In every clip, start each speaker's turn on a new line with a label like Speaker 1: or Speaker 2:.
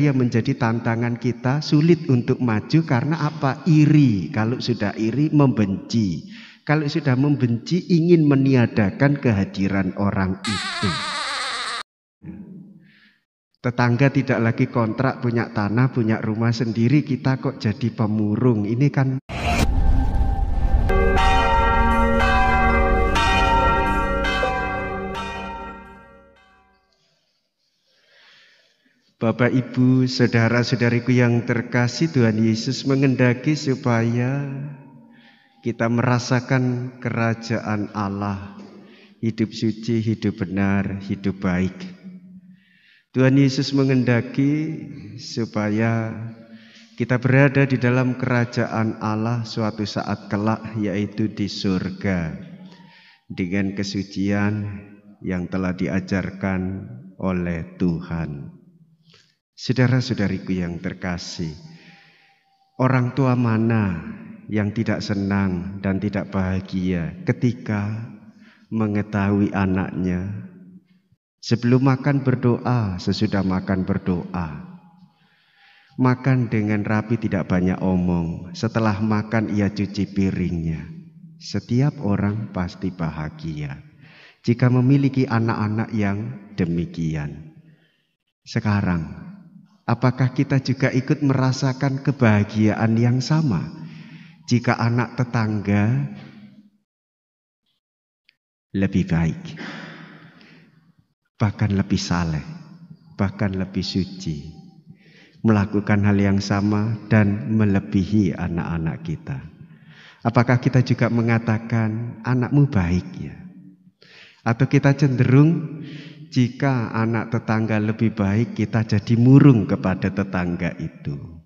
Speaker 1: yang menjadi tantangan kita sulit untuk maju karena apa? Iri. Kalau sudah iri membenci. Kalau sudah membenci ingin meniadakan kehadiran orang itu. Tetangga tidak lagi kontrak punya tanah, punya rumah sendiri, kita kok jadi pemurung. Ini kan Bapak, Ibu, saudara-saudariku yang terkasih Tuhan Yesus mengendaki supaya kita merasakan kerajaan Allah, hidup suci, hidup benar, hidup baik. Tuhan Yesus mengendaki supaya kita berada di dalam kerajaan Allah suatu saat kelak yaitu di surga dengan kesucian yang telah diajarkan oleh Tuhan. Saudara-saudariku yang terkasih, orang tua mana yang tidak senang dan tidak bahagia ketika mengetahui anaknya sebelum makan berdoa, sesudah makan berdoa. Makan dengan rapi tidak banyak omong, setelah makan ia cuci piringnya. Setiap orang pasti bahagia jika memiliki anak-anak yang demikian. Sekarang Apakah kita juga ikut merasakan kebahagiaan yang sama jika anak tetangga lebih baik, bahkan lebih saleh, bahkan lebih suci, melakukan hal yang sama dan melebihi anak-anak kita? Apakah kita juga mengatakan anakmu baik ya? Atau kita cenderung jika anak tetangga lebih baik kita jadi murung kepada tetangga itu.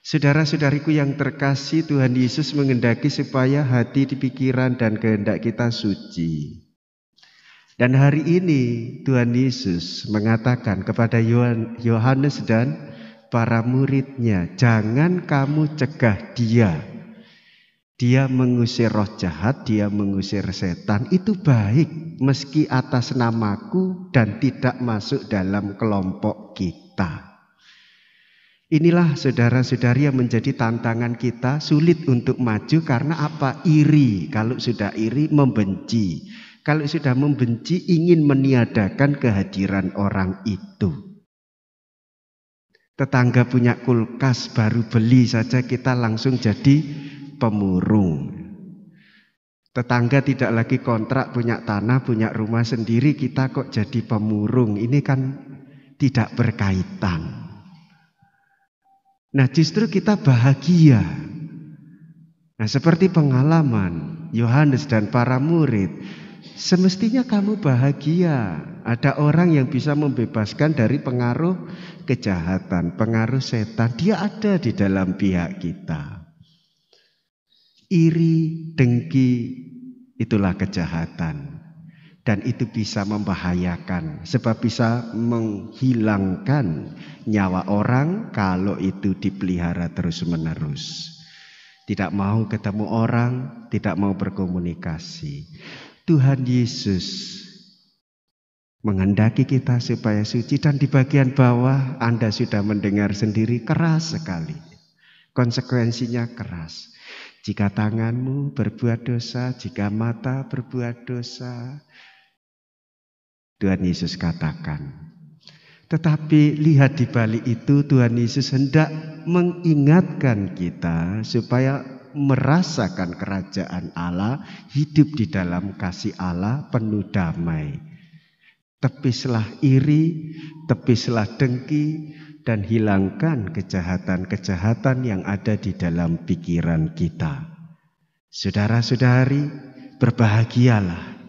Speaker 1: Saudara-saudariku yang terkasih, Tuhan Yesus mengendaki supaya hati, pikiran, dan kehendak kita suci. Dan hari ini Tuhan Yesus mengatakan kepada Yohanes dan para muridnya, "Jangan kamu cegah dia dia mengusir roh jahat, dia mengusir setan. Itu baik meski atas namaku dan tidak masuk dalam kelompok kita. Inilah saudara-saudari yang menjadi tantangan kita sulit untuk maju karena apa? Iri. Kalau sudah iri membenci. Kalau sudah membenci ingin meniadakan kehadiran orang itu. Tetangga punya kulkas baru beli saja kita langsung jadi pemurung. Tetangga tidak lagi kontrak punya tanah, punya rumah sendiri, kita kok jadi pemurung. Ini kan tidak berkaitan. Nah justru kita bahagia. Nah seperti pengalaman Yohanes dan para murid. Semestinya kamu bahagia. Ada orang yang bisa membebaskan dari pengaruh kejahatan, pengaruh setan. Dia ada di dalam pihak kita. Iri, dengki, itulah kejahatan. Dan itu bisa membahayakan, sebab bisa menghilangkan nyawa orang kalau itu dipelihara terus-menerus. Tidak mau ketemu orang, tidak mau berkomunikasi. Tuhan Yesus menghendaki kita supaya suci dan di bagian bawah Anda sudah mendengar sendiri keras sekali. Konsekuensinya keras. Jika tanganmu berbuat dosa, jika mata berbuat dosa, Tuhan Yesus katakan. Tetapi lihat di balik itu Tuhan Yesus hendak mengingatkan kita supaya merasakan kerajaan Allah, hidup di dalam kasih Allah penuh damai. Tepislah iri, tepislah dengki, dan hilangkan kejahatan-kejahatan yang ada di dalam pikiran kita. Saudara-saudari, berbahagialah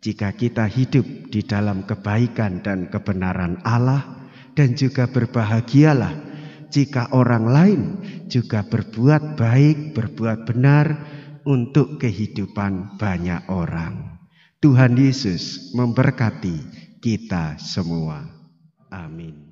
Speaker 1: jika kita hidup di dalam kebaikan dan kebenaran Allah, dan juga berbahagialah jika orang lain juga berbuat baik, berbuat benar untuk kehidupan banyak orang. Tuhan Yesus memberkati kita semua. Amin.